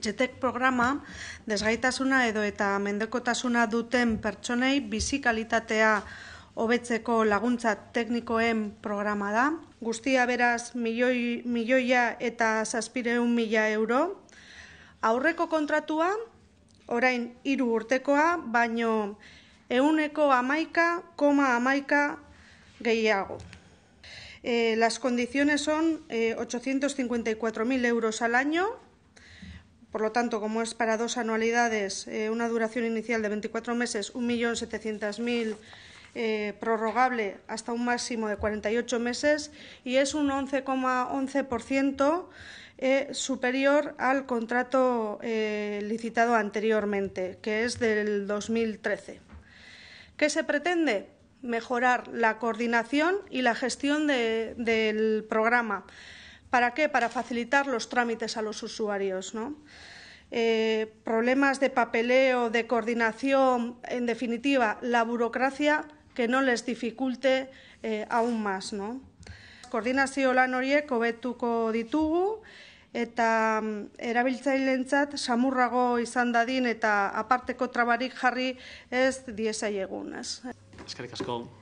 Etxetek programa desgaitasuna edo eta mendekotasuna duten pertsonei bizi hobetzeko laguntza teknikoen programa da. Guztia beraz milioi, milioia eta zazpireun mila euro. Aurreko kontratua, orain hiru urtekoa, baino euneko amaika, koma amaika gehiago. Eh, las condiciones son eh, 854.000 euros al año, Por lo tanto, como es para dos anualidades, eh, una duración inicial de 24 meses, 1.700.000 eh, prorrogable hasta un máximo de 48 meses y es un 11,11% eh, superior al contrato eh, licitado anteriormente, que es del 2013. ¿Qué se pretende? Mejorar la coordinación y la gestión del programa ¿Para qué? Para facilitar los trámites a los usuarios, ¿no? Eh, problemas de papeleo, de coordinación, en definitiva, la burocracia que no les dificulte eh, aún más, ¿no? Koordinazio lan horiek hobetuko ditugu eta mm, erabiltzailentzat samurrago izan dadin eta aparteko trabarik jarri ez diesa Eskerrik asko.